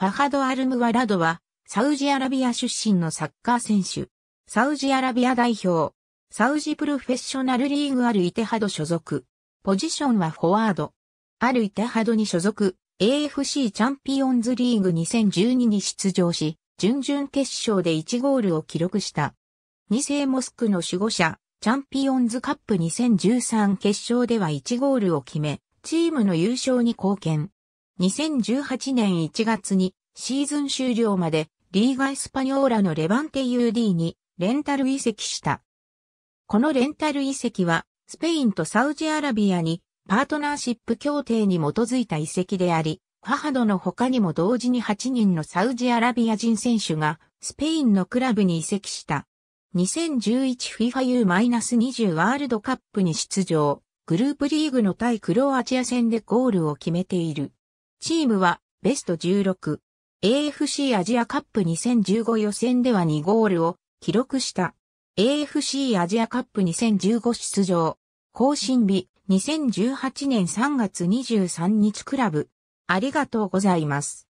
ファハド・アルムワラドは、サウジアラビア出身のサッカー選手。サウジアラビア代表。サウジプロフェッショナルリーグアルイテハド所属。ポジションはフォワード。アルイテハドに所属。AFC チャンピオンズリーグ2012に出場し、準々決勝で1ゴールを記録した。2世モスクの守護者、チャンピオンズカップ2013決勝では1ゴールを決め、チームの優勝に貢献。2018年1月にシーズン終了までリーガ・エスパニョーラのレバンテ UD にレンタル移籍した。このレンタル移籍はスペインとサウジアラビアにパートナーシップ協定に基づいた移籍であり、ファハドの他にも同時に8人のサウジアラビア人選手がスペインのクラブに移籍した。2011FIFAU-20 ワールドカップに出場、グループリーグの対クロアチア戦でゴールを決めている。チームはベスト16。AFC アジアカップ2015予選では2ゴールを記録した。AFC アジアカップ2015出場。更新日2018年3月23日クラブ。ありがとうございます。